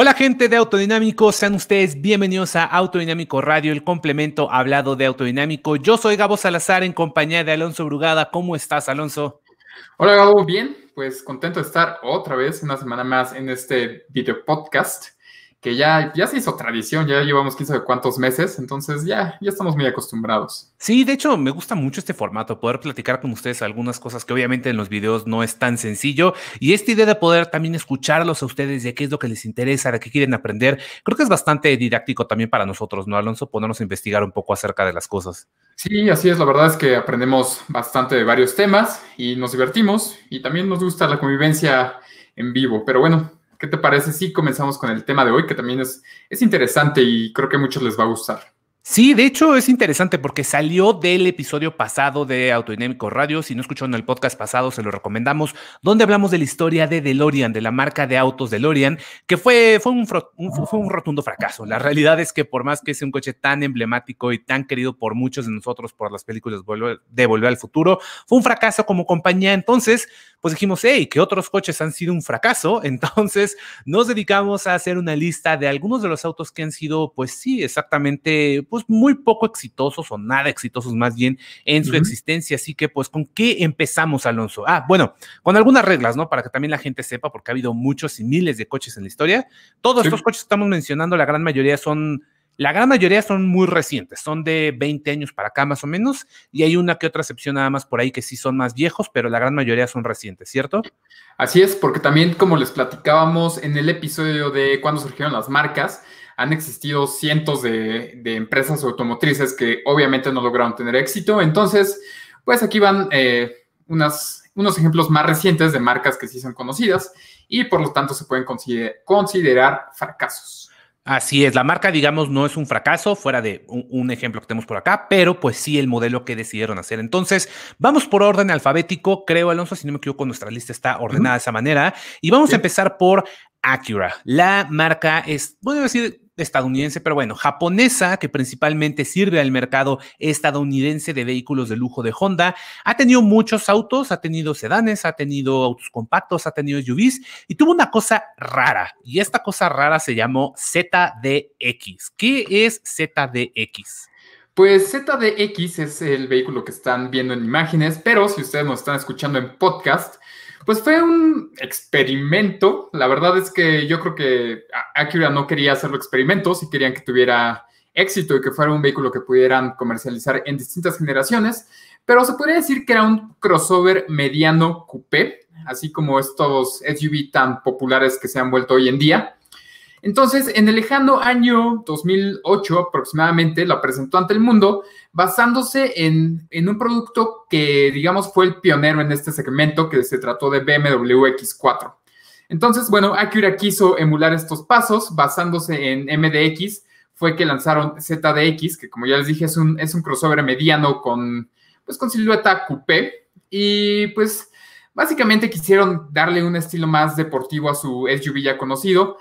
Hola gente de Autodinámico, sean ustedes bienvenidos a Autodinámico Radio, el complemento hablado de Autodinámico. Yo soy Gabo Salazar en compañía de Alonso Brugada. ¿Cómo estás, Alonso? Hola Gabo, bien, pues contento de estar otra vez, una semana más en este video podcast que ya, ya se hizo tradición, ya llevamos quizás cuántos meses, entonces ya, ya estamos muy acostumbrados. Sí, de hecho me gusta mucho este formato, poder platicar con ustedes algunas cosas que obviamente en los videos no es tan sencillo y esta idea de poder también escucharlos a ustedes de qué es lo que les interesa, de qué quieren aprender, creo que es bastante didáctico también para nosotros, ¿no, Alonso? Ponernos a investigar un poco acerca de las cosas. Sí, así es, la verdad es que aprendemos bastante de varios temas y nos divertimos y también nos gusta la convivencia en vivo, pero bueno, ¿Qué te parece si comenzamos con el tema de hoy, que también es, es interesante y creo que a muchos les va a gustar? Sí, de hecho es interesante porque salió del episodio pasado de Autodinámico Radio. Si no escucharon el podcast pasado, se lo recomendamos, donde hablamos de la historia de DeLorean, de la marca de autos DeLorean, que fue, fue, fue un rotundo fracaso. La realidad es que por más que sea un coche tan emblemático y tan querido por muchos de nosotros por las películas de Volver al Futuro, fue un fracaso como compañía. Entonces, pues dijimos, hey, que otros coches han sido un fracaso, entonces nos dedicamos a hacer una lista de algunos de los autos que han sido, pues sí, exactamente, pues muy poco exitosos o nada exitosos más bien en su existencia. Así que, pues, ¿con qué empezamos, Alonso? Ah, bueno, con algunas reglas, ¿no? Para que también la gente sepa, porque ha habido muchos y miles de coches en la historia. Todos estos coches que estamos mencionando, la gran mayoría son la gran mayoría son muy recientes, son de 20 años para acá más o menos, y hay una que otra excepción nada más por ahí que sí son más viejos, pero la gran mayoría son recientes, ¿cierto? Así es, porque también como les platicábamos en el episodio de cuando surgieron las marcas, han existido cientos de, empresas automotrices que obviamente no lograron tener éxito. Entonces, pues aquí van eh, unos ejemplos más recientes de marcas que sí son conocidas y por lo tanto se pueden considerar fracasos. Así es, la marca, digamos, no es un fracaso, fuera de un, ejemplo que tenemos por acá, pero pues sí el modelo que decidieron hacer. Entonces, vamos por orden alfabético, creo, Alonso, si no me equivoco, nuestra lista está ordenada de esa manera. Y vamos a empezar por Acura. La marca es, voy a decir, estadounidense, pero bueno, japonesa, que principalmente sirve al mercado estadounidense de vehículos de lujo de Honda. Ha tenido muchos autos, ha tenido sedanes, ha tenido autos compactos, ha tenido SUVs y tuvo una cosa rara. Y esta cosa rara se llamó ZDX. ¿Qué es ZDX? Pues ZDX es el vehículo que están viendo en imágenes, pero si ustedes nos están escuchando en podcast, pues fue un experimento. La verdad es que yo creo que Acura no quería hacerlo experimento, si querían que tuviera éxito y que fuera un vehículo que pudieran comercializar en distintas generaciones, pero se podría decir que era un crossover mediano coupé, así como estos SUV tan populares que se han vuelto hoy en día. Entonces, en el lejano año 2008 aproximadamente, la presentó ante el mundo basándose en, un producto que, digamos, fue el pionero en este segmento, que se trató de BMW X4. Entonces, bueno, Acura quiso emular estos pasos basándose en MDX, fue que lanzaron ZDX, que como ya les dije es un, crossover mediano con, pues, con silueta coupé, y pues básicamente quisieron darle un estilo más deportivo a su SUV ya conocido,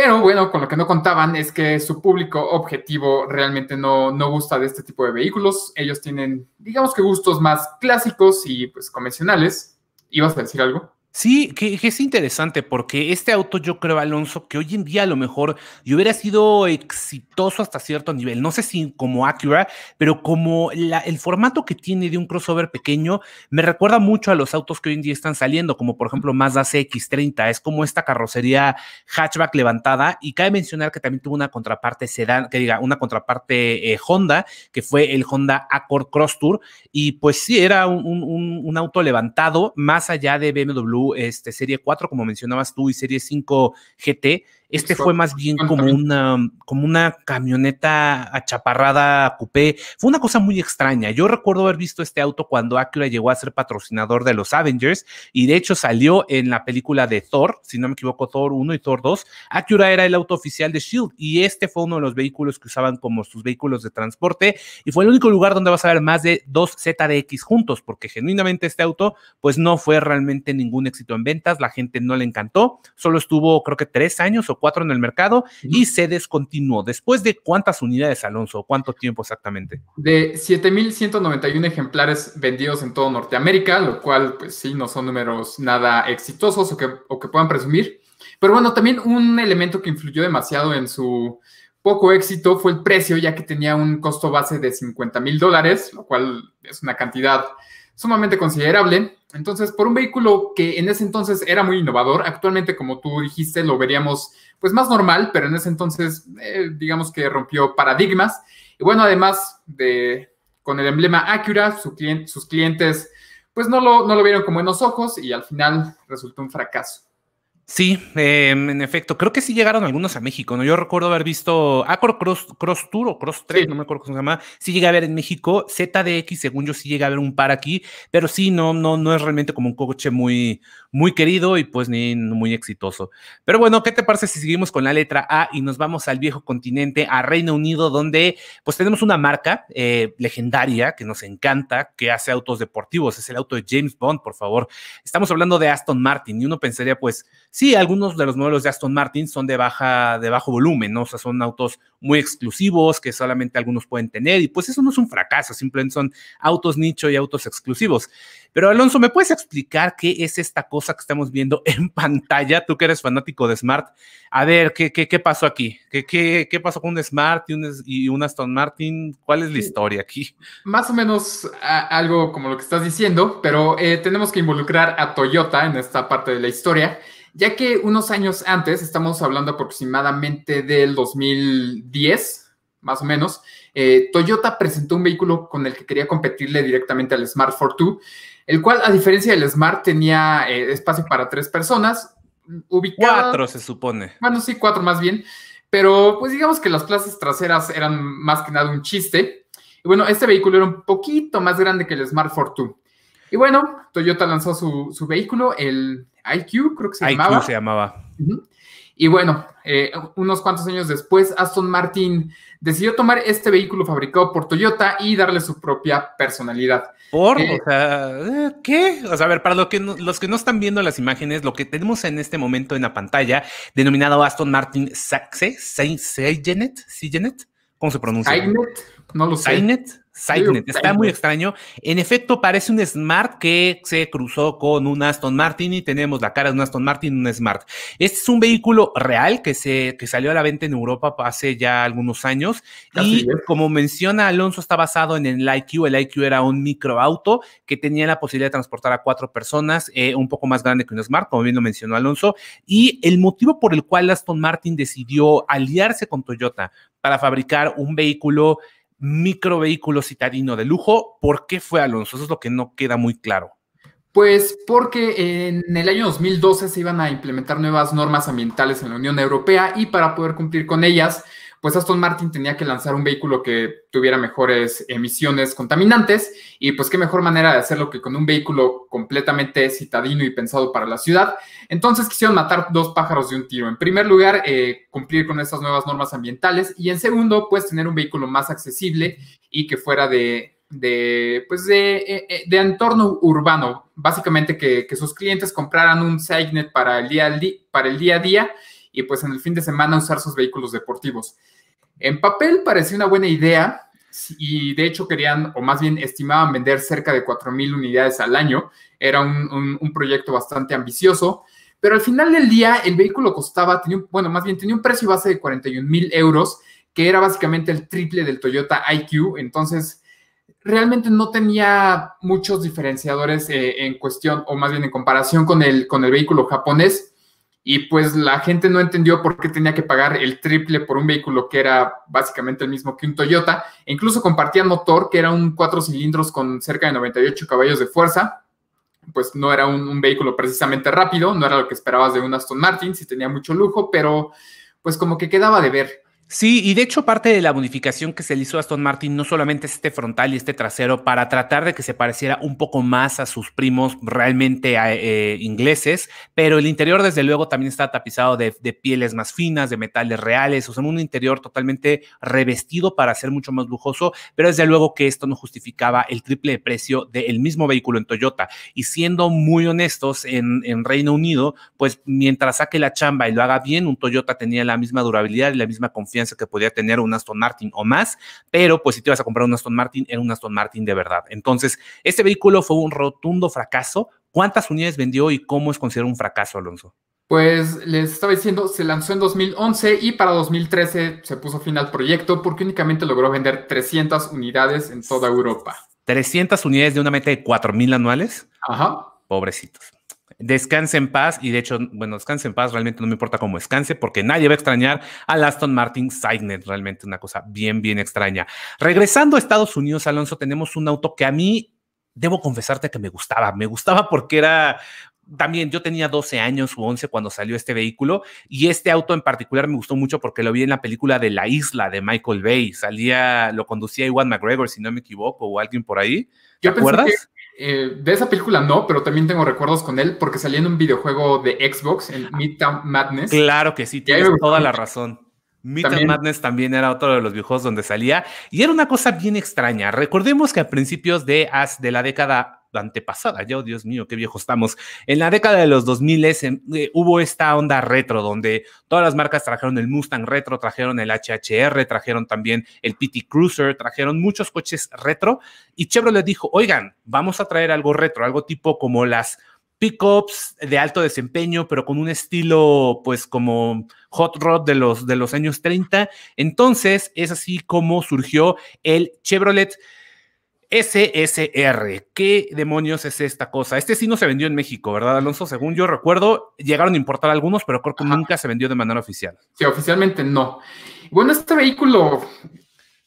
pero bueno, con lo que no contaban es que su público objetivo realmente no, no gusta de este tipo de vehículos. Ellos tienen, digamos que gustos más clásicos y pues convencionales. ¿Ibas a decir algo? Sí, que, es interesante porque este auto yo creo, Alonso, que hoy en día a lo mejor yo hubiera sido exitoso hasta cierto nivel, no sé si como Acura, pero como el formato que tiene de un crossover pequeño me recuerda mucho a los autos que hoy en día están saliendo, como por ejemplo Mazda CX30, es como esta carrocería hatchback levantada y cabe mencionar que también tuvo una contraparte sedán, que diga, una contraparte eh, Honda, que fue el Honda Accord Cross Tour y pues sí, era un, un auto levantado más allá de BMW este, Serie 4, como mencionabas tú, y Serie 5 GT, este fue más bien como una, como una camioneta achaparrada coupé. Fue una cosa muy extraña. Yo recuerdo haber visto este auto cuando Acura llegó a ser patrocinador de los Avengers y de hecho salió en la película de Thor, si no me equivoco, Thor 1 y Thor 2. Acura era el auto oficial de Shield y este fue uno de los vehículos que usaban como sus vehículos de transporte y fue el único lugar donde vas a ver más de dos ZDX juntos, porque genuinamente este auto pues no fue realmente ningún éxito en ventas, la gente no le encantó, solo estuvo creo que tres años o cuatro en el mercado y se descontinuó. ¿Después de cuántas unidades, Alonso? ¿Cuánto tiempo exactamente? De 7.191 ejemplares vendidos en todo Norteamérica, lo cual pues sí, no son números nada exitosos o que, o que puedan presumir. Pero bueno, también un elemento que influyó demasiado en su poco éxito fue el precio, ya que tenía un costo base de 50 mil dólares, lo cual es una cantidad sumamente considerable. Entonces, por un vehículo que en ese entonces era muy innovador, actualmente, como tú dijiste, lo veríamos pues más normal, pero en ese entonces, eh, digamos que rompió paradigmas. Y bueno, además de con el emblema Acura, sus clientes pues no lo, no lo vieron con buenos ojos y al final resultó un fracaso. Sí, em, en efecto, creo que sí llegaron algunos a México, ¿no? Yo recuerdo haber visto Acro Cross, Cross Tour o Cross 3, no me acuerdo cómo se llama, sí llega a ver en México, ZDX, según yo sí llega a ver un par aquí, pero sí, no, no, no es realmente como un coche muy, muy querido y pues ni muy exitoso. Pero bueno, ¿qué te parece si seguimos con la letra A y nos vamos al viejo continente, a Reino Unido, donde pues tenemos una marca eh, legendaria que nos encanta, que hace autos deportivos, es el auto de James Bond, por favor. Estamos hablando de Aston Martin y uno pensaría pues, sí, algunos de los modelos de Aston Martin son de baja, de bajo volumen, ¿no? O sea, son autos muy exclusivos que solamente algunos pueden tener y pues eso no es un fracaso, simplemente son autos nicho y autos exclusivos. Pero Alonso, ¿me puedes explicar qué es esta cosa que estamos viendo en pantalla? Tú que eres fanático de Smart, a ver, ¿qué, qué, qué pasó aquí? ¿Qué, qué, pasó con un Smart y un, Aston Martin? ¿Cuál es la historia aquí? Más o menos algo como lo que estás diciendo, pero eh, tenemos que involucrar a Toyota en esta parte de la historia ya que unos años antes, estamos hablando aproximadamente del 2010, más o menos, eh, Toyota presentó un vehículo con el que quería competirle directamente al Smart Fortwo, el cual, a diferencia del Smart, tenía eh, espacio para tres personas, Cuatro, se supone. Bueno, sí, cuatro más bien, pero pues digamos que las plazas traseras eran más que nada un chiste. Y bueno, este vehículo era un poquito más grande que el Smart Fortwo. Y bueno, Toyota lanzó su vehículo, el, IQ, creo que se IQ llamaba. se llamaba. Y bueno, eh, unos cuantos años después, Aston Martin decidió tomar este vehículo fabricado por Toyota y darle su propia personalidad. ¿Por? Eh, o sea, eh, ¿qué? O sea, a ver, para lo que los que no están viendo las imágenes, lo que tenemos en este momento en la pantalla, denominado Aston Martin Saxe, Janet? ¿cómo se pronuncia? No lo sé. Está muy extraño. En efecto, parece un Smart que se cruzó con un Aston Martin y tenemos la cara de un Aston Martin y un Smart. Este es un vehículo real que, se, que salió a la venta en Europa hace ya algunos años. y como menciona Alonso, está basado en el IQ. El IQ era un microauto que tenía la posibilidad de transportar a cuatro personas, eh, un poco más grande que un Smart, como bien lo mencionó Alonso. Y el motivo por el cual Aston Martin decidió aliarse con Toyota para fabricar un vehículo microvehículo citadino de lujo. ¿Por qué fue Alonso? Eso es lo que no queda muy claro. Pues porque en el año 2012 se iban a implementar nuevas normas ambientales en la Unión Europea y para poder cumplir con ellas, pues Aston Martin tenía que lanzar un vehículo que tuviera mejores emisiones contaminantes y pues qué mejor manera de hacerlo que con un vehículo completamente citadino y pensado para la ciudad. Entonces quisieron matar dos pájaros de un tiro. En primer lugar, eh, cumplir con estas nuevas normas ambientales y en segundo, pues tener un vehículo más accesible y que fuera de, de, pues de, eh, eh, de, entorno urbano, básicamente que, sus clientes compraran un Signet para el día a día y pues en el fin de semana usar sus vehículos deportivos. En papel parecía una buena idea y de hecho querían, o más bien estimaban vender cerca de 4.000 unidades al año. Era un, proyecto bastante ambicioso, pero al final del día el vehículo costaba, tenía bueno, más bien tenía un precio base de 41.000 euros, que era básicamente el triple del Toyota IQ, entonces realmente no tenía muchos diferenciadores eh, en cuestión, o más bien en comparación con el, con el vehículo japonés y pues la gente no entendió por qué tenía que pagar el triple por un vehículo que era básicamente el mismo que un Toyota. E incluso compartía motor, que era un cuatro cilindros con cerca de 98 caballos de fuerza. Pues no era un, un vehículo precisamente rápido, no era lo que esperabas de un Aston Martin, si tenía mucho lujo, pero pues como que quedaba de ver. Sí, y de hecho parte de la modificación que se le hizo a Aston Martin no solamente es este frontal y este trasero para tratar de que se pareciera un poco más a sus primos realmente eh, ingleses, pero el interior desde luego también está tapizado de, pieles más finas, de metales reales, o sea, un interior totalmente revestido para ser mucho más lujoso, pero desde luego que esto no justificaba el triple de precio del mismo vehículo en Toyota. Y siendo muy honestos, en Reino Unido, pues mientras saque la chamba y lo haga bien, un Toyota tenía la misma durabilidad y la misma confianza que podía tener un Aston Martin o más, pero pues si te ibas a comprar un Aston Martin, era un Aston Martin de verdad. Entonces, este vehículo fue un rotundo fracaso. ¿Cuántas unidades vendió y cómo es considerado un fracaso, Alonso? Pues les estaba diciendo, se lanzó en 2011 y para 2013 se puso fin al proyecto porque únicamente logró vender 300 unidades en toda Europa. 300 unidades de una meta de mil anuales. Ajá. Pobrecitos descanse en paz y de hecho, bueno, descanse en paz, realmente no me importa cómo descanse porque nadie va a extrañar a Aston Martin Signet, realmente una cosa bien, bien extraña. Regresando a Estados Unidos, Alonso, tenemos un auto que a mí... Debo confesarte que me gustaba, me gustaba porque era también yo tenía 12 años o 11 cuando salió este vehículo y este auto en particular me gustó mucho porque lo vi en la película de La Isla de Michael Bay. Salía, lo conducía Iwan McGregor, si no me equivoco, o alguien por ahí. ¿Te acuerdas? Eh, de esa película no, pero también tengo recuerdos con él porque salía en un videojuego de Xbox, en ah. Midtown Madness. Claro que sí, tienes toda la razón. Midtown Madness también era otro de los videojuegos donde salía y era una cosa bien extraña. Recordemos que a principios de, de la década antepasada, ya, Dios mío, qué viejo estamos. En la década de los 2000 eh, hubo esta onda retro, donde todas las marcas trajeron el Mustang retro, trajeron el HHR, trajeron también el PT Cruiser, trajeron muchos coches retro, y Chevrolet dijo, oigan, vamos a traer algo retro, algo tipo como las pickups de alto desempeño, pero con un estilo, pues, como hot rod de los, de los años 30. Entonces, es así como surgió el Chevrolet SSR, ¿qué demonios es esta cosa? Este sí no se vendió en México, ¿verdad, Alonso? Según yo recuerdo, llegaron a importar algunos, pero creo que nunca se vendió de manera oficial. Sí, oficialmente no. Bueno, este vehículo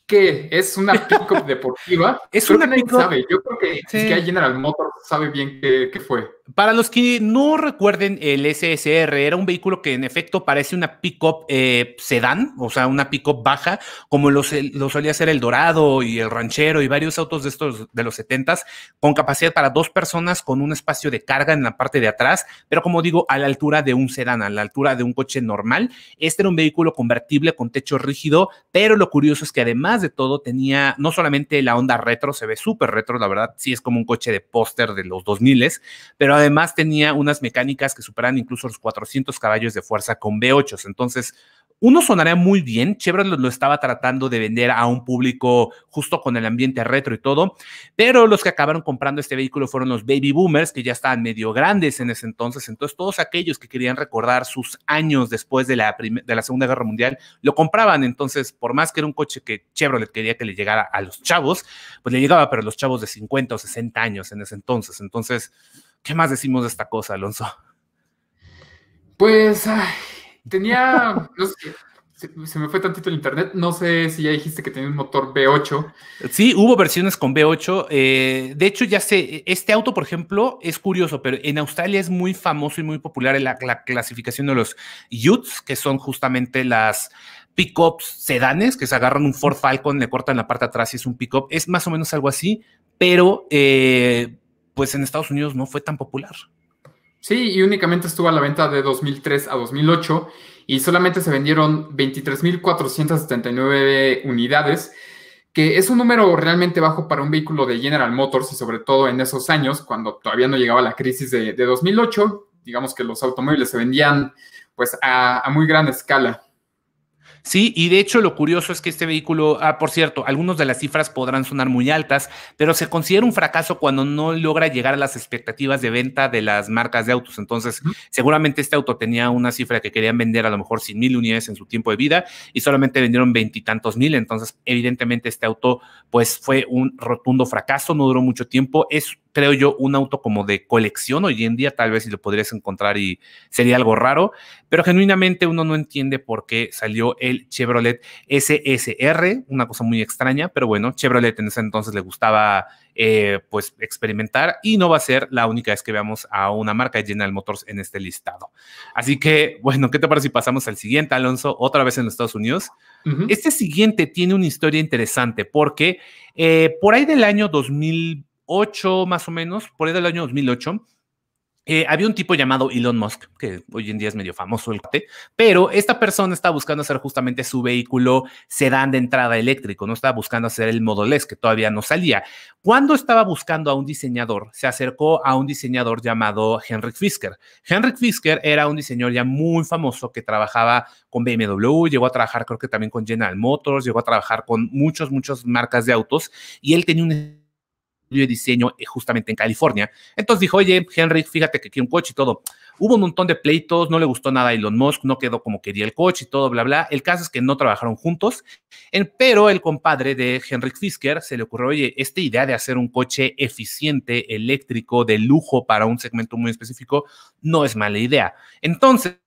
que es una pickup deportiva, es una sabe. Yo creo que, si que General Motors sabe bien qué fue. Para los que no recuerden, el SSR era un vehículo que en efecto parece una pick-up eh, sedán, o sea, una pick-up baja, como lo, solía ser el Dorado y el Ranchero y varios autos de estos de los 70s, con capacidad para dos personas, con un espacio de carga en la parte de atrás, pero como digo, a la altura de un sedán, a la altura de un coche normal. Este era un vehículo convertible con techo rígido, pero lo curioso es que además de todo tenía no solamente la onda retro, se ve súper retro, la verdad, sí es como un coche de póster de los 2000, pero Además tenía unas mecánicas que superan incluso los 400 caballos de fuerza con V8. Entonces, uno sonaría muy bien, Chevrolet lo estaba tratando de vender a un público justo con el ambiente retro y todo, pero los que acabaron comprando este vehículo fueron los baby boomers, que ya estaban medio grandes en ese entonces, entonces todos aquellos que querían recordar sus años después de la, de la Segunda Guerra Mundial, lo compraban, entonces por más que era un coche que Chevrolet quería que le llegara a los chavos, pues le llegaba, pero los chavos de 50 o 60 años en ese entonces, entonces... ¿Qué más decimos de esta cosa, Alonso? Pues, tenía, se, me fue tantito el internet, no sé si ya dijiste que tenía un motor V8. Sí, hubo versiones con V8. Eh, de hecho, ya sé, este auto, por ejemplo, es curioso, pero en Australia es muy famoso y muy popular en la, clasificación de los Utes, que son justamente las pickups sedanes que se agarran un Ford Falcon, le cortan la parte de atrás y es un pickup. Es más o menos algo así, pero eh, pues en Estados Unidos no fue tan popular. Sí, y únicamente estuvo a la venta de 2003 a 2008 y solamente se vendieron 23.479 unidades, que es un número realmente bajo para un vehículo de General Motors y sobre todo en esos años, cuando todavía no llegaba la crisis de, 2008, digamos que los automóviles se vendían pues a muy gran escala. Sí, y de hecho lo curioso es que este vehículo, ah, por cierto, algunas de las cifras podrán sonar muy altas, pero se considera un fracaso cuando no logra llegar a las expectativas de venta de las marcas de autos. Entonces, seguramente este auto tenía una cifra que querían vender a lo mejor 100 mil unidades en su tiempo de vida y solamente vendieron veintitantos mil. Entonces, evidentemente este auto pues fue un rotundo fracaso, no duró mucho tiempo. Es creo yo, un auto como de colección hoy en día, tal vez si lo podrías encontrar y sería algo raro, pero genuinamente uno no entiende por qué salió el Chevrolet SSR, una cosa muy extraña, pero bueno, Chevrolet en ese entonces le gustaba eh, pues experimentar y no va a ser la única vez que veamos a una marca de General Motors en este listado. Así que, bueno, ¿qué te parece si pasamos al siguiente, Alonso? Otra vez en los Estados Unidos. Este siguiente tiene una historia interesante porque eh, por ahí del año 2000 más o menos, por ahí del año 2008, eh, había un tipo llamado Elon Musk, que hoy en día es medio famoso el pero esta persona estaba buscando hacer justamente su vehículo sedán de entrada eléctrico, no estaba buscando hacer el Model S, que todavía no salía. Cuando estaba buscando a un diseñador, se acercó a un diseñador llamado Henrik Fisker. Henrik Fisker era un diseñador ya muy famoso que trabajaba con BMW, llegó a trabajar creo que también con General Motors, llegó a trabajar con muchas, muchas marcas de autos, y él tenía un de diseño eh, justamente en California. Entonces dijo, oye, Henry, fíjate que quiero un coche y todo. Hubo un montón de pleitos, no le gustó nada a Elon Musk, no quedó como quería el coche y todo, bla, bla. El caso es que no trabajaron juntos, pero el compadre de Henry Fisker se le ocurrió, oye, esta idea de hacer un coche eficiente, eléctrico, de lujo para un segmento muy específico, no es mala idea. Entonces,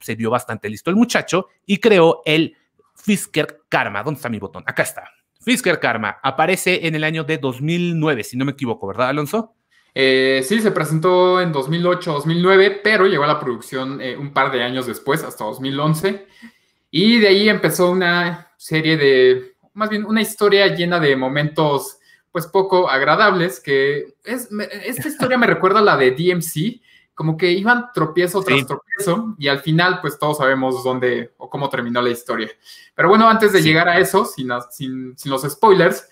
se vio bastante listo el muchacho y creó el Fisker Karma. ¿Dónde está mi botón? Acá está. Fisker Karma aparece en el año de 2009, si no me equivoco, ¿verdad, Alonso? Eh, sí, se presentó en 2008-2009, pero llegó a la producción eh, un par de años después, hasta 2011. Y de ahí empezó una serie de, más bien una historia llena de momentos pues poco agradables, que es, esta historia me recuerda la de DMC, como que iban tropiezo tras tropiezo y al final pues todos sabemos dónde o cómo terminó la historia. Pero bueno, antes de llegar a eso, sin, sin, los spoilers,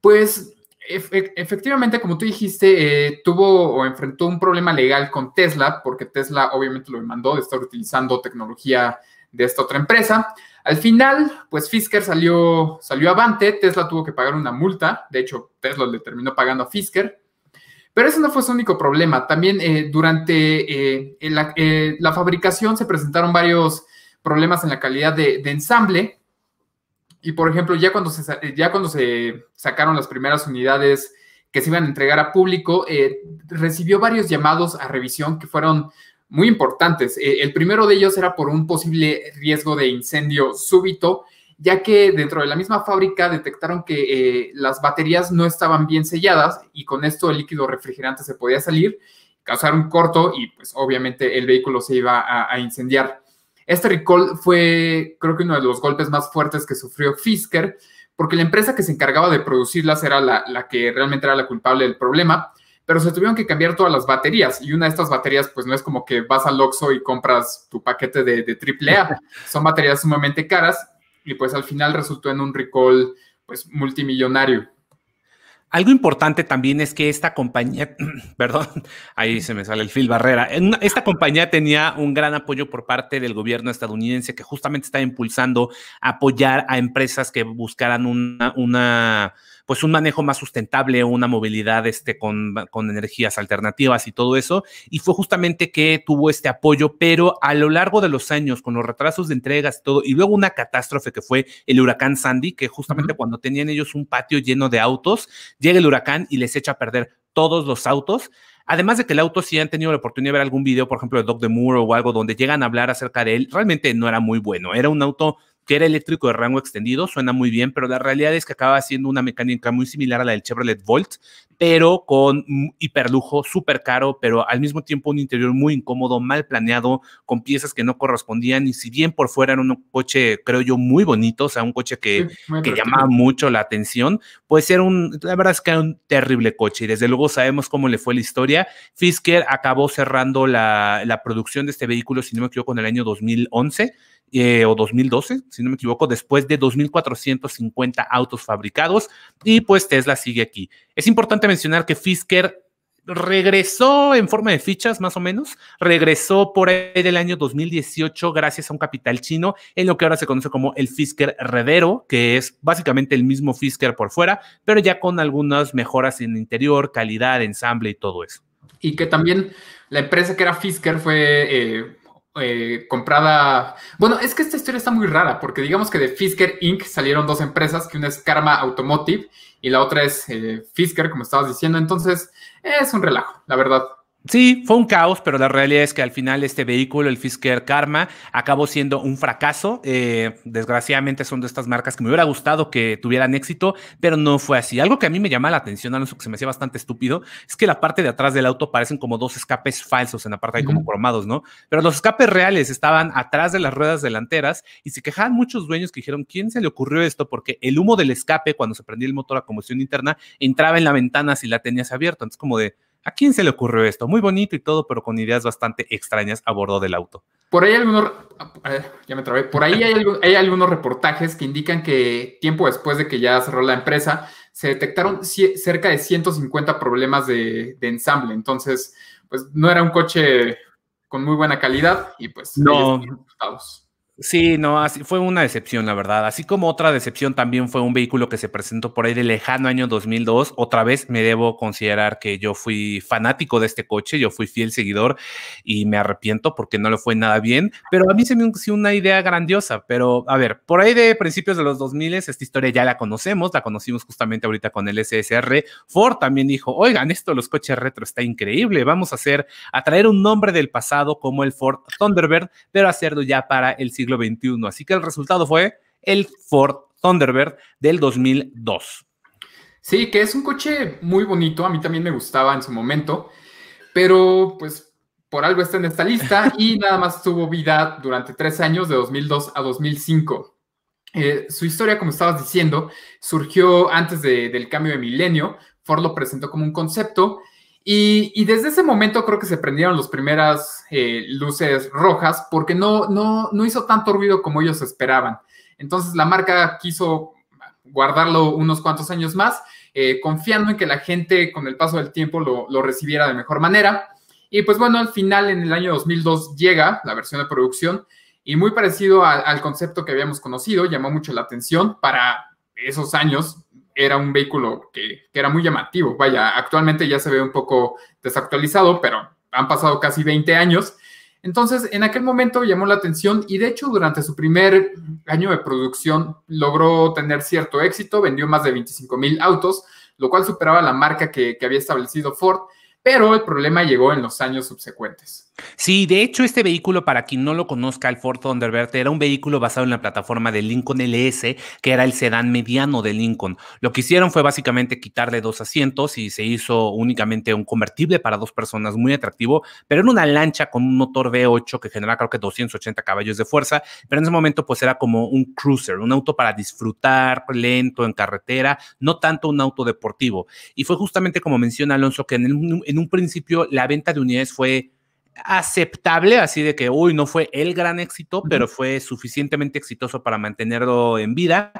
pues efectivamente, como tú dijiste, eh, tuvo o enfrentó un problema legal con Tesla, porque Tesla obviamente lo demandó de estar utilizando tecnología de esta otra empresa. Al final, pues Fisker salió, salió avante, Tesla tuvo que pagar una multa, de hecho Tesla le terminó pagando a Fisker, pero ese no fue su único problema. También eh, durante eh, eh, la, fabricación se presentaron varios problemas en la calidad de, ensamble. Y por ejemplo, ya cuando, se, ya cuando se sacaron las primeras unidades que se iban a entregar a público, recibió varios llamados a revisión que fueron muy importantes. el primero de ellos era por un posible riesgo de incendio súbito ya que dentro de la misma fábrica detectaron que eh, las baterías no estaban bien selladas y con esto el líquido refrigerante se podía salir, causar un corto y pues obviamente el vehículo se iba a, incendiar. Este recall fue creo que uno de los golpes más fuertes que sufrió Fisker, porque la empresa que se encargaba de producirlas era la, que realmente era la culpable del problema, pero se tuvieron que cambiar todas las baterías y una de estas baterías pues no es como que vas al Oxxo y compras tu paquete de, de AAA, son baterías sumamente caras y pues al final resultó en un recall pues multimillonario. Algo importante también es que esta compañía, perdón, ahí se me sale el fil barrera, esta compañía tenía un gran apoyo por parte del gobierno estadounidense que justamente está impulsando apoyar a empresas que buscaran una, una pues un manejo más sustentable, una movilidad este, con, energías alternativas y todo eso. Y fue justamente que tuvo este apoyo, pero a lo largo de los años, con los retrasos de entregas y todo, y luego una catástrofe que fue el huracán Sandy, que justamente cuando tenían ellos un patio lleno de autos, llega el huracán y les echa a perder todos los autos. Además de que el auto, si han tenido la oportunidad de ver algún video, por ejemplo, de Doc de Moore o algo donde llegan a hablar acerca de él, realmente no era muy bueno. Era un auto que era eléctrico de rango extendido, suena muy bien, pero la realidad es que acaba siendo una mecánica muy similar a la del Chevrolet Volt, pero con hiperlujo, súper caro, pero al mismo tiempo un interior muy incómodo, mal planeado, con piezas que no correspondían, y si bien por fuera era un coche, creo yo, muy bonito, o sea, un coche que, llamaba mucho la atención, pues era un, la verdad es que era un terrible coche, y desde luego sabemos cómo le fue la historia. Fisker acabó cerrando la, producción de este vehículo, si no me equivoco, en el año 2011. Eh, o 2012, si no me equivoco, después de 2.450 autos fabricados y pues Tesla sigue aquí. Es importante mencionar que Fisker regresó en forma de fichas, más o menos, regresó por ahí del año 2018 gracias a un capital chino en lo que ahora se conoce como el Fisker Redero, que es básicamente el mismo Fisker por fuera, pero ya con algunas mejoras en interior, calidad, ensamble y todo eso. Y que también la empresa que era Fisker fue eh, eh, comprada. Bueno, es que esta historia está muy rara, porque digamos que de Fisker Inc. salieron dos empresas, que una es Karma Automotive y la otra es eh, Fisker, como estabas diciendo. Entonces, es un relajo, la verdad. Sí, fue un caos, pero la realidad es que al final este vehículo, el Fisker Karma, acabó siendo un fracaso. Eh, desgraciadamente son de estas marcas que me hubiera gustado que tuvieran éxito, pero no fue así. Algo que a mí me llama la atención, Alonso, que se me hacía bastante estúpido, es que la parte de atrás del auto parecen como dos escapes falsos en la parte de como cromados, ¿no? Pero los escapes reales estaban atrás de las ruedas delanteras y se quejaban muchos dueños que dijeron, ¿quién se le ocurrió esto? Porque el humo del escape, cuando se prendía el motor a combustión interna, entraba en la ventana si la tenías abierta. Entonces, como de ¿A quién se le ocurrió esto? Muy bonito y todo, pero con ideas bastante extrañas a bordo del auto. Por ahí ah, eh, ya me por ahí hay, algunos reportajes que indican que tiempo después de que ya cerró la empresa, se detectaron cerca de 150 problemas de, ensamble. Entonces, pues no era un coche con muy buena calidad y pues no. Sí, no, así fue una decepción, la verdad. Así como otra decepción también fue un vehículo que se presentó por ahí de lejano año 2002. Otra vez me debo considerar que yo fui fanático de este coche, yo fui fiel seguidor y me arrepiento porque no lo fue nada bien. Pero a mí se me hizo una idea grandiosa. Pero a ver, por ahí de principios de los 2000 esta historia ya la conocemos, la conocimos justamente ahorita con el SSR. Ford también dijo, oigan, esto de los coches retro está increíble, vamos a hacer, a traer un nombre del pasado como el Ford Thunderbird, pero hacerlo ya para el siglo Así que el resultado fue el Ford Thunderbird del 2002. Sí, que es un coche muy bonito, a mí también me gustaba en su momento, pero pues por algo está en esta lista y nada más tuvo vida durante tres años, de 2002 a 2005. Eh, su historia, como estabas diciendo, surgió antes del cambio de milenio. Ford lo presentó como un concepto y, desde ese momento creo que se prendieron las primeras eh, luces rojas porque no, no, no hizo tanto ruido como ellos esperaban. Entonces la marca quiso guardarlo unos cuantos años más, eh, confiando en que la gente con el paso del tiempo lo, lo, recibiera de mejor manera. Y pues bueno, al final en el año 2002 llega la versión de producción y muy parecido al concepto que habíamos conocido, llamó mucho la atención para esos años, era un vehículo que, era muy llamativo. Vaya, actualmente ya se ve un poco desactualizado, pero han pasado casi 20 años. Entonces, en aquel momento llamó la atención y de hecho durante su primer año de producción logró tener cierto éxito, vendió más de 25 mil autos, lo cual superaba la marca que, que había establecido Ford pero el problema llegó en los años subsecuentes. Sí, de hecho este vehículo, para quien no lo conozca, el Ford Thunderbird, era un vehículo basado en la plataforma de Lincoln LS, que era el sedán mediano de Lincoln. Lo que hicieron fue básicamente quitarle dos asientos y se hizo únicamente un convertible para dos personas, muy atractivo, pero en una lancha con un motor V8 que genera creo que 280 caballos de fuerza, pero en ese momento pues era como un cruiser, un auto para disfrutar, lento, en carretera, no tanto un auto deportivo. Y fue justamente como menciona Alonso, que en, el, en en un principio la venta de unidades fue aceptable, así de que, uy, no fue el gran éxito, pero fue suficientemente exitoso para mantenerlo en vida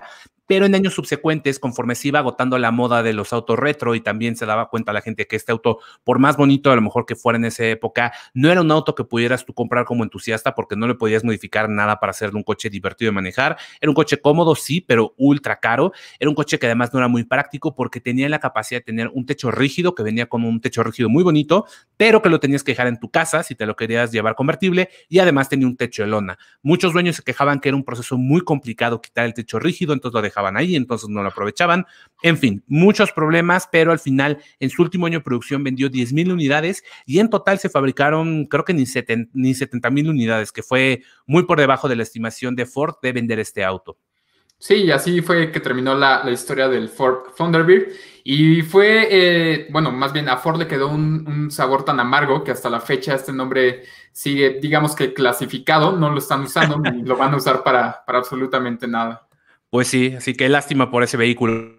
pero en años subsecuentes, conforme se iba agotando la moda de los autos retro y también se daba cuenta la gente que este auto, por más bonito a lo mejor que fuera en esa época, no era un auto que pudieras tú comprar como entusiasta porque no le podías modificar nada para hacerle un coche divertido de manejar. Era un coche cómodo, sí, pero ultra caro. Era un coche que además no era muy práctico porque tenía la capacidad de tener un techo rígido, que venía con un techo rígido muy bonito, pero que lo tenías que dejar en tu casa si te lo querías llevar convertible y además tenía un techo de lona. Muchos dueños se quejaban que era un proceso muy complicado quitar el techo rígido, entonces lo dejaban dejaban ahí, entonces no lo aprovechaban. En fin, muchos problemas, pero al final, en su último año de producción vendió 10 mil unidades y en total se fabricaron, creo que ni 70 mil unidades, que fue muy por debajo de la estimación de Ford de vender este auto. Sí, y así fue que terminó la, historia del Ford Thunderbird. Y fue, eh, bueno, más bien a Ford le quedó un, sabor tan amargo que hasta la fecha este nombre sigue, digamos que clasificado, no lo están usando ni lo van a usar para, para absolutamente nada. Pues sí, así que lástima por ese vehículo.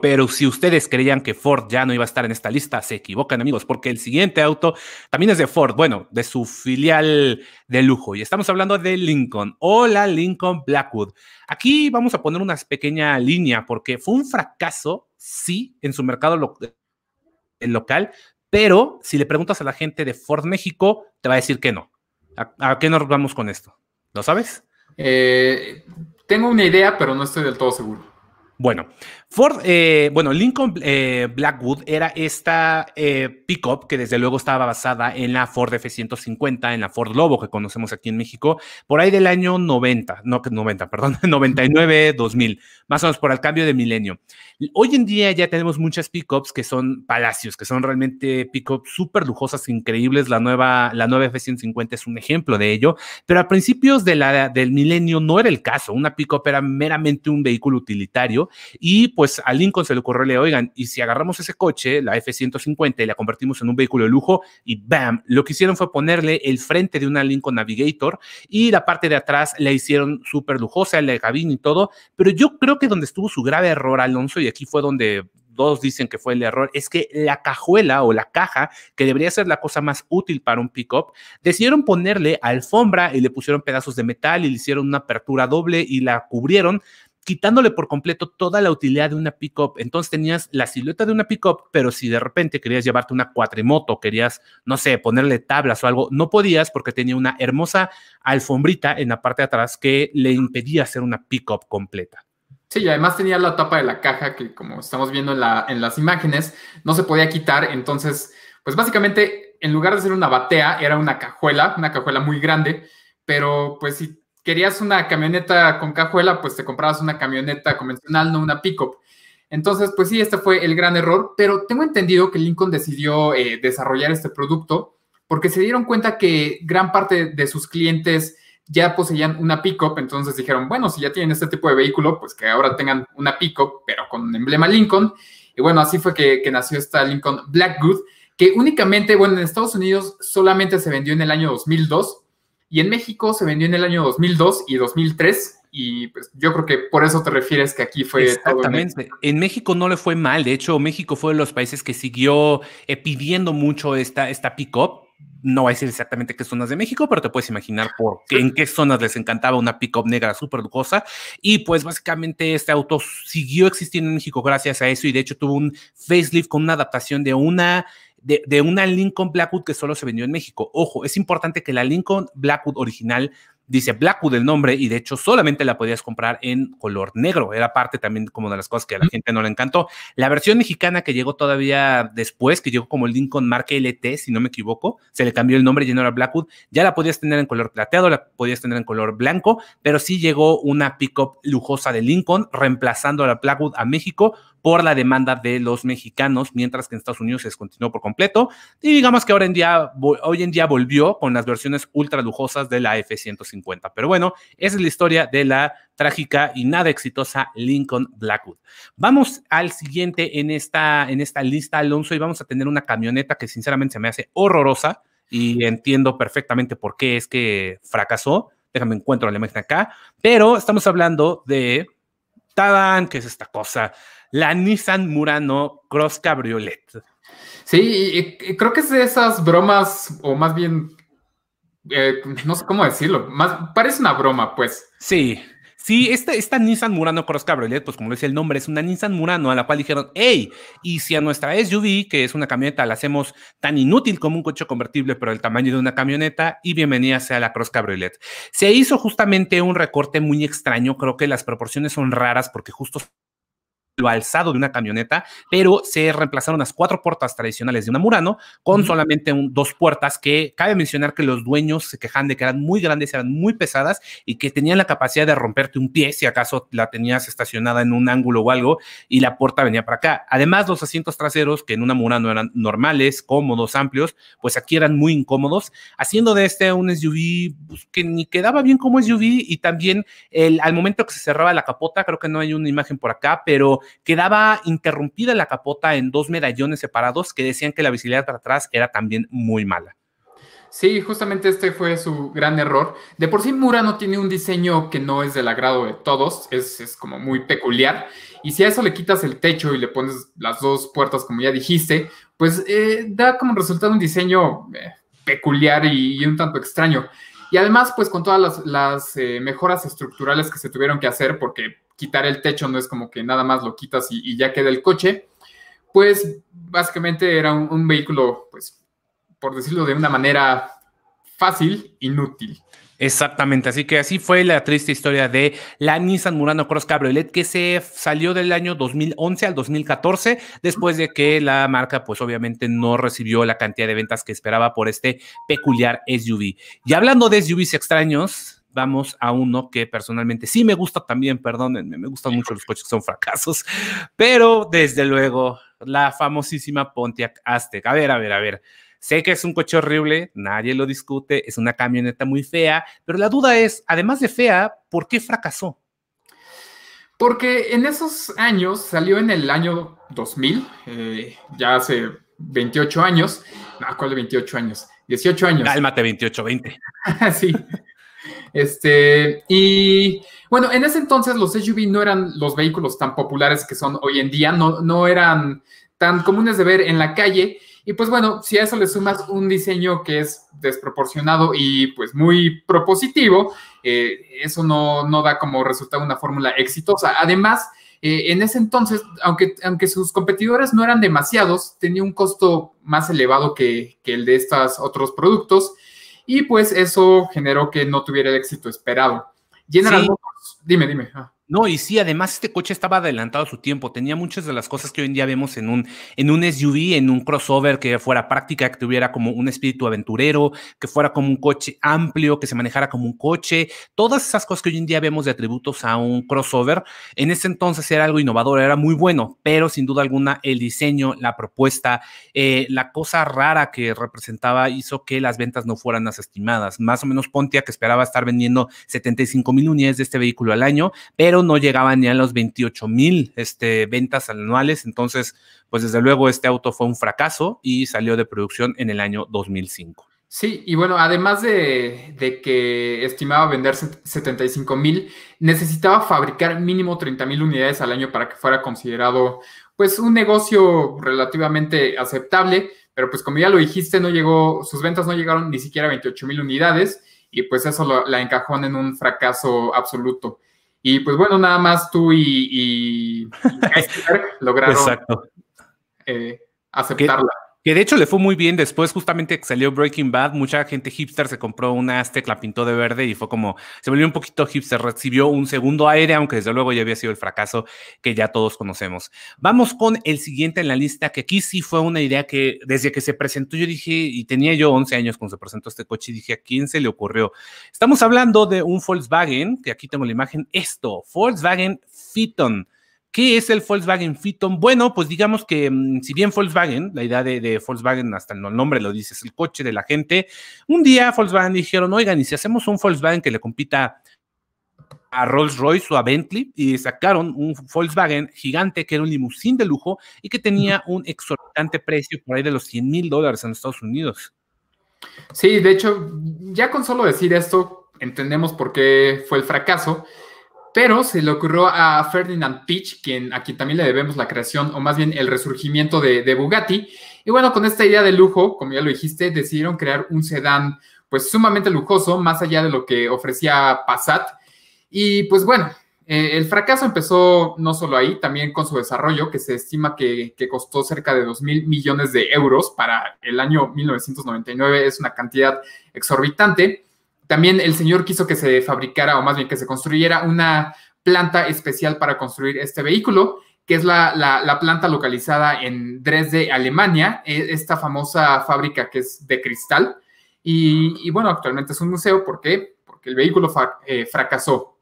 Pero si ustedes creían que Ford ya no iba a estar en esta lista, se equivocan amigos, porque el siguiente auto también es de Ford, bueno, de su filial de lujo. Y estamos hablando de Lincoln. Hola Lincoln Blackwood. Aquí vamos a poner una pequeña línea porque fue un fracaso, sí, en su mercado local, pero si le preguntas a la gente de Ford México, te va a decir que no. ¿A, a qué nos vamos con esto? ¿Lo sabes? Eh, tengo una idea, pero no estoy del todo seguro. Bueno, Ford, eh, bueno, Lincoln eh, Blackwood era esta eh, pickup que desde luego estaba basada en la Ford F-150, en la Ford Lobo que conocemos aquí en México, por ahí del año 90, no, que 90, perdón, 99, 2000, más o menos por el cambio de milenio. Hoy en día ya tenemos muchas pickups que son palacios, que son realmente pickups súper lujosas, increíbles. La nueva, la nueva F-150 es un ejemplo de ello, pero a principios de del milenio no era el caso. Una pickup era meramente un vehículo utilitario y pues a Lincoln se le ocurrió, le oigan, y si agarramos ese coche, la F-150, y la convertimos en un vehículo de lujo, y ¡bam! Lo que hicieron fue ponerle el frente de una Lincoln Navigator y la parte de atrás la hicieron súper lujosa, la cabina y todo, pero yo creo que donde estuvo su grave error, Alonso, y aquí fue donde dos dicen que fue el error, es que la cajuela o la caja, que debería ser la cosa más útil para un pickup, decidieron ponerle alfombra y le pusieron pedazos de metal y le hicieron una apertura doble y la cubrieron quitándole por completo toda la utilidad de una pickup. Entonces tenías la silueta de una pickup, pero si de repente querías llevarte una cuatrimoto, querías, no sé, ponerle tablas o algo, no podías porque tenía una hermosa alfombrita en la parte de atrás que le impedía hacer una pickup completa. Sí, y además tenía la tapa de la caja que como estamos viendo en, en las imágenes, no se podía quitar, entonces, pues básicamente en lugar de ser una batea, era una cajuela, una cajuela muy grande, pero pues sí, querías una camioneta con cajuela, pues te comprabas una camioneta convencional, no una pickup. Entonces, pues sí, este fue el gran error, pero tengo entendido que Lincoln decidió eh, desarrollar este producto porque se dieron cuenta que gran parte de sus clientes ya poseían una pickup, entonces dijeron, bueno, si ya tienen este tipo de vehículo, pues que ahora tengan una pickup, pero con un emblema Lincoln. Y bueno, así fue que, nació esta Lincoln Blackgood, que únicamente, bueno, en Estados Unidos solamente se vendió en el año 2002 y en México se vendió en el año 2002 y 2003 y pues yo creo que por eso te refieres que aquí fue exactamente en, México no le fue mal de hecho México fue de los países que siguió eh, pidiendo mucho esta esta pick up no voy a decir exactamente qué zonas de México, pero te puedes imaginar por en qué zonas les encantaba una pick-up negra súper lujosa. Y pues básicamente este auto siguió existiendo en México gracias a eso y de hecho tuvo un facelift con una adaptación de una de, una Lincoln Blackwood que solo se vendió en México. Ojo, es importante que la Lincoln Blackwood original dice Blackwood el nombre y de hecho solamente la podías comprar en color negro. Era parte también como de las cosas que a la gente no le encantó. La versión mexicana que llegó todavía después, que llegó como Lincoln Mark LT, si no me equivoco, se le cambió el nombre y no Blackwood. Ya la podías tener en color plateado, la podías tener en color blanco, pero sí llegó una pickup lujosa de Lincoln reemplazando a la Blackwood a México por la demanda de los mexicanos, mientras que en Estados Unidos se descontinuó por completo. Y digamos que ahora en día, hoy en día volvió con las versiones ultra lujosas de la F-150. Pero bueno, esa es la historia de la trágica y nada exitosa Lincoln Blackwood. Vamos al siguiente en esta, en esta lista, Alonso, y vamos a tener una camioneta que sinceramente se me hace horrorosa y entiendo perfectamente por qué es que fracasó. Déjame encuentro la imagen acá, pero estamos hablando de Qué que es esta cosa, la Nissan Murano Cross Cabriolet. Sí, creo que es de esas bromas, o más bien, eh, no sé cómo decirlo, más, parece una broma, pues. Sí. Sí, este, esta, Nissan Murano Cross Cabriolet, pues como lo decía el nombre, es una Nissan Murano a la cual dijeron, hey, y si a nuestra SUV, que es una camioneta, la hacemos tan inútil como un coche convertible, pero el tamaño de una camioneta, y bienvenida sea la Cross Cabriolet. Se hizo justamente un recorte muy extraño, creo que las proporciones son raras porque justo lo alzado de una camioneta, pero se reemplazaron las cuatro puertas tradicionales de una Murano con solamente dos puertas que cabe mencionar que los dueños se quejan de que eran muy grandes, eran muy pesadas y que tenían la capacidad de romperte un pie si acaso la tenías estacionada en un ángulo o algo y la puerta venía para acá. Además, los asientos traseros, que en una Murano eran normales, cómodos, amplios, pues aquí eran muy incómodos, haciendo de este un SUV pues, que ni quedaba bien como SUV y también el, al momento que se cerraba la capota, creo que no hay una imagen por acá, pero quedaba interrumpida la capota en dos medallones separados que decían que la visibilidad para atrás era también muy mala. Sí, justamente este fue su gran error. De por sí, Mura no tiene un diseño que no es del agrado de todos, es, como muy peculiar. Y si a eso le quitas el techo y le pones las dos puertas, como ya dijiste, pues eh, da como resultado un diseño eh, peculiar y, un tanto extraño. Y además, pues con todas las, eh, mejoras estructurales que se tuvieron que hacer, porque quitar el techo no es como que nada más lo quitas y, ya queda el coche, pues básicamente era un, vehículo, pues, por decirlo de una manera fácil, inútil. Exactamente, así que así fue la triste historia de la Nissan Murano Cross Cabriolet que se salió del año 2011 al 2014 después de que la marca pues obviamente no recibió la cantidad de ventas que esperaba por este peculiar SUV. Y hablando de SUVs extraños, vamos a uno que personalmente sí me gusta también, perdónenme, me gustan mucho los coches que son fracasos, pero desde luego la famosísima Pontiac Aztec. A ver, a ver, a ver. Sé que es un coche horrible, nadie lo discute, es una camioneta muy fea, pero la duda es, además de fea, ¿por qué fracasó? Porque en esos años, salió en el año 2000, eh, ya hace 28 años, no, ¿cuál de 28 años? 18 años. Cálmate, 28, 20. sí, este, y bueno, en ese entonces los SUV no eran los vehículos tan populares que son hoy en día, no, eran tan comunes de ver en la calle. Y pues bueno, si a eso le sumas un diseño que es desproporcionado y pues muy propositivo, eh, eso no, da como resultado una fórmula exitosa. Además, eh, en ese entonces, aunque, aunque sus competidores no eran demasiados, tenía un costo más elevado que, que el de estos otros productos y pues eso generó que no tuviera el éxito esperado. General dime, dime. Ah. No, y sí, además este coche estaba adelantado a su tiempo, tenía muchas de las cosas que hoy en día vemos en un, en un SUV, en un crossover que fuera práctica, que tuviera como un espíritu aventurero, que fuera como un coche amplio, que se manejara como un coche, todas esas cosas que hoy en día vemos de atributos a un crossover, en ese entonces era algo innovador, era muy bueno, pero sin duda alguna el diseño, la propuesta, eh, la cosa rara que representaba hizo que las ventas no fueran las estimadas, más o menos Pontiac esperaba estar vendiendo 75 mil unidades de este vehículo al año, pero no llegaban ni a los 28 mil este, ventas anuales. Entonces, pues desde luego este auto fue un fracaso y salió de producción en el año 2005. Sí, y bueno, además de, que estimaba vender 75 mil, necesitaba fabricar mínimo 30 mil unidades al año para que fuera considerado pues un negocio relativamente aceptable, pero pues como ya lo dijiste, no llegó, sus ventas no llegaron ni siquiera a 28 mil unidades y pues eso la encajó en un fracaso absoluto. Y pues bueno, nada más tú y, y, lograron eh, aceptarla. Que de hecho le fue muy bien después, justamente que salió Breaking Bad, mucha gente hipster se compró una Aztec, la pintó de verde y fue como, se volvió un poquito hipster, recibió un segundo aire, aunque desde luego ya había sido el fracaso que ya todos conocemos. Vamos con el siguiente en la lista, que aquí sí fue una idea que desde que se presentó yo dije, y tenía yo 11 años cuando se presentó este coche, y dije, ¿a quién se le ocurrió? Estamos hablando de un Volkswagen, que aquí tengo la imagen, esto, Volkswagen Phaeton ¿Qué es el Volkswagen Phaeton? Bueno, pues digamos que mm, si bien Volkswagen, la idea de, Volkswagen, hasta el nombre lo dice, es el coche de la gente, un día Volkswagen dijeron, oigan, ¿y si hacemos un Volkswagen que le compita a Rolls Royce o a Bentley? Y sacaron un Volkswagen gigante que era un limusín de lujo y que tenía un exorbitante precio por ahí de los 100 mil dólares en Estados Unidos. Sí, de hecho, ya con solo decir esto, entendemos por qué fue el fracaso pero se le ocurrió a Ferdinand Pitch, quien, a quien también le debemos la creación, o más bien el resurgimiento de, Bugatti. Y bueno, con esta idea de lujo, como ya lo dijiste, decidieron crear un sedán pues sumamente lujoso, más allá de lo que ofrecía Passat. Y pues bueno, eh, el fracaso empezó no solo ahí, también con su desarrollo, que se estima que, que costó cerca de 2 mil millones de euros para el año 1999, es una cantidad exorbitante. También el señor quiso que se fabricara, o más bien que se construyera una planta especial para construir este vehículo, que es la, planta localizada en Dresde, Alemania, e, esta famosa fábrica que es de cristal. Y, bueno, actualmente es un museo, ¿por Porque el vehículo eh, fracasó.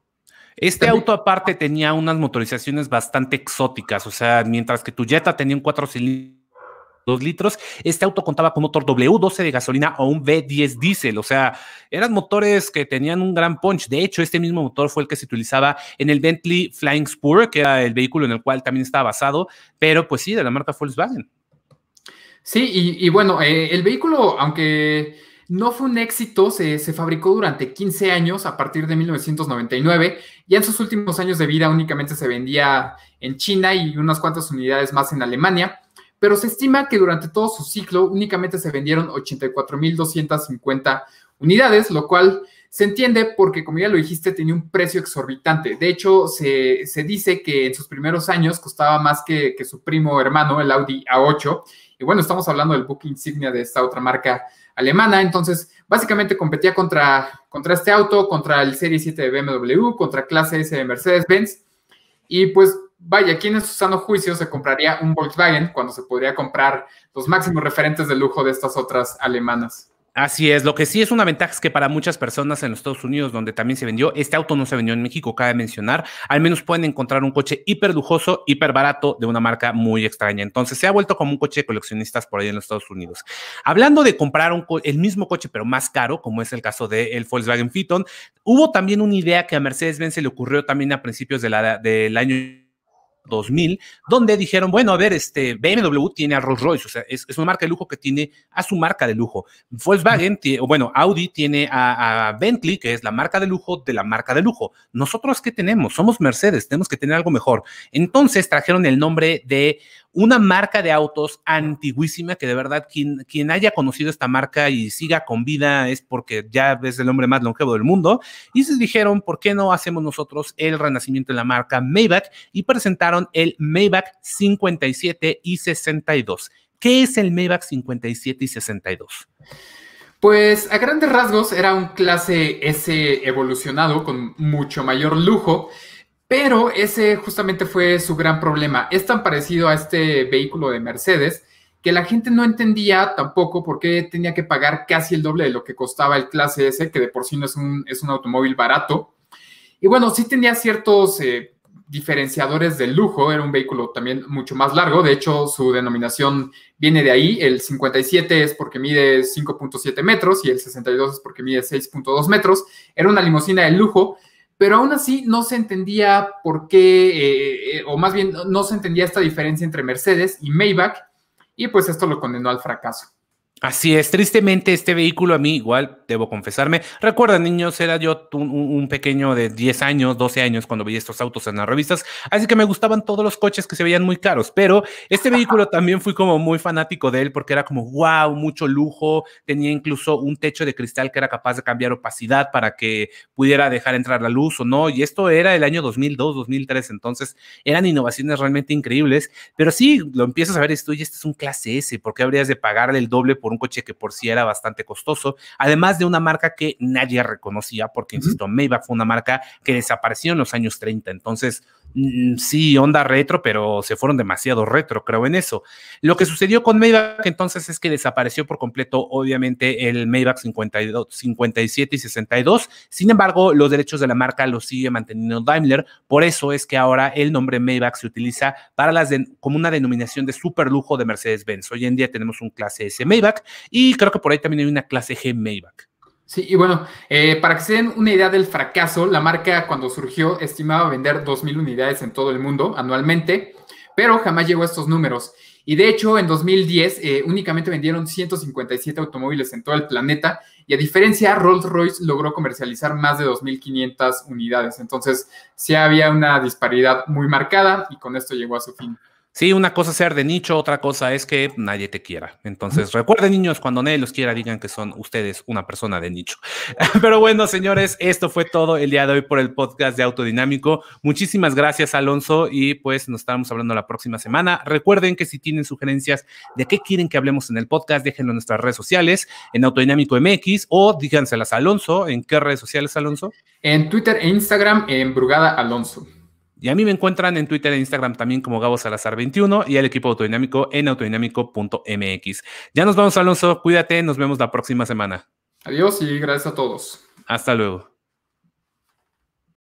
Este auto aparte tenía unas motorizaciones bastante exóticas, o sea, mientras que tu Jetta tenía un cuatro cilindros dos litros. Este auto contaba con motor W12 de gasolina o un V10 diésel, o sea, eran motores que tenían un gran punch. De hecho, este mismo motor fue el que se utilizaba en el Bentley Flying Spur, que era el vehículo en el cual también estaba basado, pero pues sí, de la marca Volkswagen. Sí, y, bueno, eh, el vehículo, aunque no fue un éxito, se, se, fabricó durante 15 años a partir de 1999 y en sus últimos años de vida únicamente se vendía en China y unas cuantas unidades más en Alemania pero se estima que durante todo su ciclo únicamente se vendieron 84.250 unidades, lo cual se entiende porque, como ya lo dijiste, tenía un precio exorbitante. De hecho, se, dice que en sus primeros años costaba más que, su primo hermano, el Audi A8. Y bueno, estamos hablando del book insignia de esta otra marca alemana. Entonces, básicamente competía contra, contra este auto, contra el Serie 7 de BMW, contra clase S de Mercedes-Benz. Y pues vaya, ¿quién es usando juicio se compraría un Volkswagen cuando se podría comprar los máximos referentes de lujo de estas otras alemanas? Así es, lo que sí es una ventaja es que para muchas personas en los Estados Unidos, donde también se vendió, este auto no se vendió en México, cabe mencionar, al menos pueden encontrar un coche hiper lujoso, hiper barato de una marca muy extraña. Entonces se ha vuelto como un coche de coleccionistas por ahí en los Estados Unidos. Hablando de comprar el mismo coche pero más caro, como es el caso del de Volkswagen Phaeton, hubo también una idea que a Mercedes-Benz se le ocurrió también a principios del año 2000, donde dijeron, bueno, a ver, este BMW tiene a Rolls Royce, o sea, es, una marca de lujo que tiene a su marca de lujo. Volkswagen, o bueno, Audi tiene a, a, Bentley, que es la marca de lujo de la marca de lujo. Nosotros, ¿qué tenemos? Somos Mercedes, tenemos que tener algo mejor. Entonces trajeron el nombre de una marca de autos antiguísima que de verdad quien, haya conocido esta marca y siga con vida es porque ya es el hombre más longevo del mundo. Y se dijeron, ¿por qué no hacemos nosotros el renacimiento de la marca Maybach? Y presentaron el Maybach 57 y 62. ¿Qué es el Maybach 57 y 62? Pues a grandes rasgos era un clase S evolucionado con mucho mayor lujo pero ese justamente fue su gran problema. Es tan parecido a este vehículo de Mercedes que la gente no entendía tampoco por qué tenía que pagar casi el doble de lo que costaba el clase S, que de por sí no es un, es un automóvil barato. Y bueno, sí tenía ciertos eh, diferenciadores de lujo, era un vehículo también mucho más largo, de hecho su denominación viene de ahí, el 57 es porque mide 5.7 metros y el 62 es porque mide 6.2 metros, era una limusina de lujo pero aún así no se entendía por qué, eh, eh, o más bien no se entendía esta diferencia entre Mercedes y Maybach, y pues esto lo condenó al fracaso. Así es, tristemente este vehículo a mí igual, debo confesarme, recuerda niños, era yo un, pequeño de 10 años, 12 años cuando veía estos autos en las revistas, así que me gustaban todos los coches que se veían muy caros, pero este vehículo también fui como muy fanático de él porque era como, wow, mucho lujo, tenía incluso un techo de cristal que era capaz de cambiar opacidad para que pudiera dejar entrar la luz o no, y esto era el año 2002, 2003, entonces eran innovaciones realmente increíbles, pero sí, lo empiezas a ver esto y este es un clase S, ¿por qué habrías de pagarle el doble? Por por un coche que por sí era bastante costoso, además de una marca que nadie reconocía, porque, insisto, Maybach fue una marca que desapareció en los años 30, entonces Mm, sí, onda retro, pero se fueron demasiado retro, creo en eso. Lo que sucedió con Maybach entonces es que desapareció por completo, obviamente, el Maybach 57 y 62. Sin embargo, los derechos de la marca los sigue manteniendo Daimler. Por eso es que ahora el nombre Maybach se utiliza para las como una denominación de super lujo de Mercedes-Benz. Hoy en día tenemos un clase S Maybach y creo que por ahí también hay una clase G Maybach. Sí, y bueno, eh, para que se den una idea del fracaso, la marca cuando surgió estimaba vender 2.000 unidades en todo el mundo anualmente, pero jamás llegó a estos números. Y de hecho, en 2010 eh, únicamente vendieron 157 automóviles en todo el planeta y a diferencia, Rolls-Royce logró comercializar más de 2.500 unidades. Entonces, sí había una disparidad muy marcada y con esto llegó a su fin. Sí, una cosa ser de nicho, otra cosa es que nadie te quiera. Entonces, recuerden, niños, cuando nadie los quiera, digan que son ustedes una persona de nicho. Pero bueno, señores, esto fue todo el día de hoy por el podcast de Autodinámico. Muchísimas gracias, Alonso, y pues nos estamos hablando la próxima semana. Recuerden que si tienen sugerencias de qué quieren que hablemos en el podcast, déjenlo en nuestras redes sociales, en Autodinámico MX, o díganselas a Alonso. ¿En qué redes sociales, Alonso? En Twitter e Instagram, en Brugada Alonso. Y a mí me encuentran en Twitter e Instagram también como Gabo Salazar21 y al equipo autodinámico en autodinámico.mx. Ya nos vamos, Alonso. Cuídate, nos vemos la próxima semana. Adiós y gracias a todos. Hasta luego.